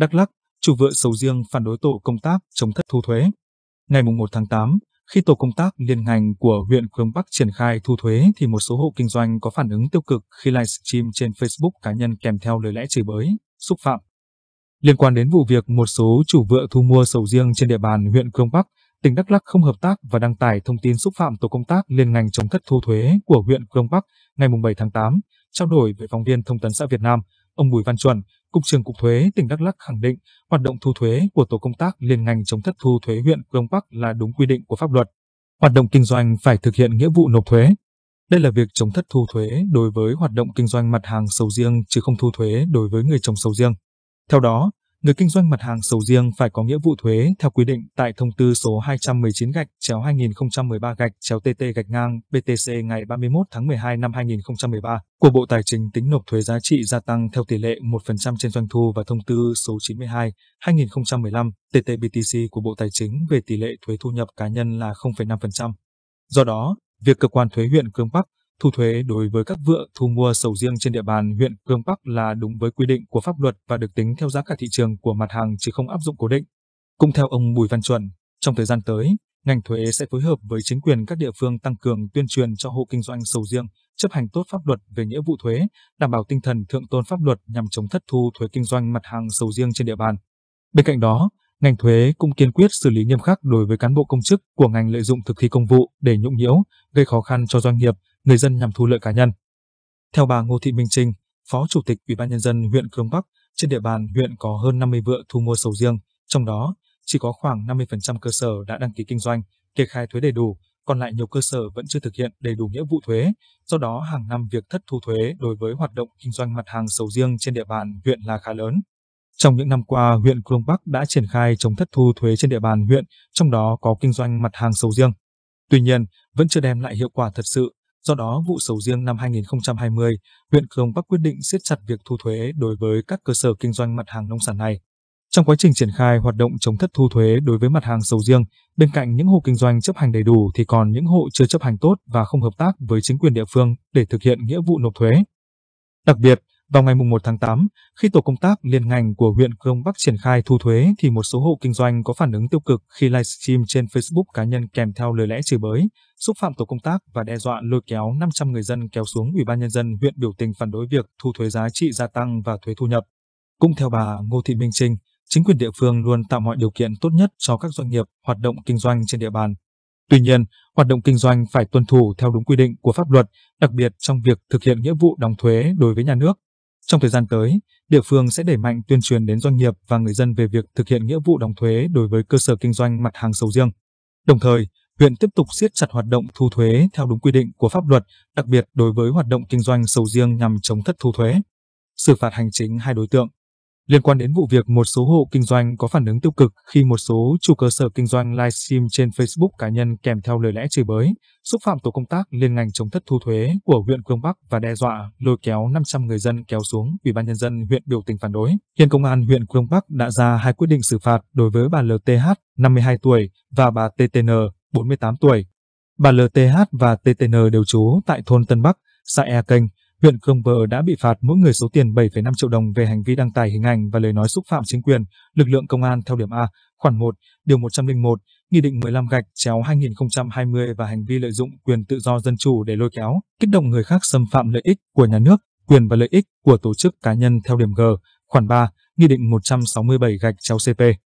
Đắk Lắk, chủ vợ sầu riêng phản đối tổ công tác chống thất thu thuế. Ngày 1 tháng 8, khi tổ công tác liên ngành của huyện Khương Bắc triển khai thu thuế thì một số hộ kinh doanh có phản ứng tiêu cực khi livestream trên Facebook cá nhân kèm theo lời lẽ chửi bới, xúc phạm. Liên quan đến vụ việc một số chủ vựa thu mua sầu riêng trên địa bàn huyện Khương Bắc, tỉnh Đắk Lắk không hợp tác và đăng tải thông tin xúc phạm tổ công tác liên ngành chống thất thu thuế của huyện Khương Bắc ngày 7 tháng 8, trao đổi với phóng viên Thông tấn xã Việt Nam, ông Bùi Văn Chuẩn, Cục trưởng Cục Thuế tỉnh Đắk Lắk khẳng định hoạt động thu thuế của tổ công tác liên ngành chống thất thu thuế huyện Crong Park là đúng quy định của pháp luật. Hoạt động kinh doanh phải thực hiện nghĩa vụ nộp thuế. Đây là việc chống thất thu thuế đối với hoạt động kinh doanh mặt hàng sầu riêng chứ không thu thuế đối với người trồng sầu riêng. Theo đó, người kinh doanh mặt hàng sầu riêng phải có nghĩa vụ thuế theo quy định tại thông tư số 219 gạch chéo 2013 gạch chéo TT gạch ngang BTC ngày 31 tháng 12 năm 2013 của Bộ Tài chính tính nộp thuế giá trị gia tăng theo tỷ lệ 1% trên doanh thu và thông tư số 92 2015 tt btc của Bộ Tài chính về tỷ lệ thuế thu nhập cá nhân là 0,5%. Do đó, việc cơ quan thuế huyện Cương Bắc thu thuế đối với các vựa thu mua sầu riêng trên địa bàn huyện Cương Bắc là đúng với quy định của pháp luật và được tính theo giá cả thị trường của mặt hàng chứ không áp dụng cố định. Cũng theo ông Bùi Văn Chuẩn, trong thời gian tới, ngành thuế sẽ phối hợp với chính quyền các địa phương tăng cường tuyên truyền cho hộ kinh doanh sầu riêng chấp hành tốt pháp luật về nghĩa vụ thuế, đảm bảo tinh thần thượng tôn pháp luật nhằm chống thất thu thuế kinh doanh mặt hàng sầu riêng trên địa bàn. Bên cạnh đó, ngành thuế cũng kiên quyết xử lý nghiêm khắc đối với cán bộ công chức của ngành lợi dụng thực thi công vụ để nhũng nhiễu, gây khó khăn cho doanh nghiệp, người dân nhằm thu lợi cá nhân. Theo bà Ngô Thị Minh Trinh, Phó Chủ tịch Ủy ban nhân dân huyện Cương Bắc, trên địa bàn huyện có hơn 50 vựa thu mua sầu riêng, trong đó chỉ có khoảng 50% cơ sở đã đăng ký kinh doanh, kê khai thuế đầy đủ, còn lại nhiều cơ sở vẫn chưa thực hiện đầy đủ nghĩa vụ thuế, do đó hàng năm việc thất thu thuế đối với hoạt động kinh doanh mặt hàng sầu riêng trên địa bàn huyện là khá lớn. Trong những năm qua, huyện Cương Bắc đã triển khai chống thất thu thuế trên địa bàn huyện, trong đó có kinh doanh mặt hàng sầu riêng. Tuy nhiên, vẫn chưa đem lại hiệu quả thật sự Do đó, vụ sầu riêng năm 2020, huyện Crong Bắc quyết định siết chặt việc thu thuế đối với các cơ sở kinh doanh mặt hàng nông sản này. Trong quá trình triển khai hoạt động chống thất thu thuế đối với mặt hàng sầu riêng, bên cạnh những hộ kinh doanh chấp hành đầy đủ thì còn những hộ chưa chấp hành tốt và không hợp tác với chính quyền địa phương để thực hiện nghĩa vụ nộp thuế. Đặc biệt, vào ngày 1 tháng 8, khi tổ công tác liên ngành của huyện Crong Bắc triển khai thu thuế thì một số hộ kinh doanh có phản ứng tiêu cực khi livestream trên Facebook cá nhân kèm theo lời lẽ chửi bới, xúc phạm tổ công tác và đe dọa lôi kéo 500 người dân kéo xuống Ủy ban nhân dân huyện biểu tình phản đối việc thu thuế giá trị gia tăng và thuế thu nhập. Cũng theo bà Ngô Thị Minh Trinh, chính quyền địa phương luôn tạo mọi điều kiện tốt nhất cho các doanh nghiệp hoạt động kinh doanh trên địa bàn. Tuy nhiên, hoạt động kinh doanh phải tuân thủ theo đúng quy định của pháp luật, đặc biệt trong việc thực hiện nghĩa vụ đóng thuế đối với nhà nước. Trong thời gian tới, địa phương sẽ đẩy mạnh tuyên truyền đến doanh nghiệp và người dân về việc thực hiện nghĩa vụ đóng thuế đối với cơ sở kinh doanh mặt hàng sầu riêng. Đồng thời, huyện tiếp tục siết chặt hoạt động thu thuế theo đúng quy định của pháp luật, đặc biệt đối với hoạt động kinh doanh sầu riêng nhằm chống thất thu thuế. Xử phạt hành chính hai đối tượng Liên quan đến vụ việc một số hộ kinh doanh có phản ứng tiêu cực khi một số chủ cơ sở kinh doanh livestream trên Facebook cá nhân kèm theo lời lẽ chửi bới, xúc phạm tổ công tác liên ngành chống thất thu thuế của huyện Cương Bắc và đe dọa lôi kéo 500 người dân kéo xuống Ủy ban nhân dân huyện biểu tình phản đối. Hiện công an huyện Cương Bắc đã ra hai quyết định xử phạt đối với bà LTH 52 tuổi và bà TTN 48 tuổi. Bà LTH và TTN đều trú tại thôn Tân Bắc, xã E Kênh, huyện Khương Bờ đã bị phạt mỗi người số tiền 7,5 triệu đồng về hành vi đăng tải hình ảnh và lời nói xúc phạm chính quyền, lực lượng công an theo điểm A, khoản 1, điều 101, Nghị định 15 gạch chéo 2020 và hành vi lợi dụng quyền tự do dân chủ để lôi kéo, kích động người khác xâm phạm lợi ích của nhà nước, quyền và lợi ích của tổ chức cá nhân theo điểm G, khoản 3, Nghị định 167 gạch chéo CP.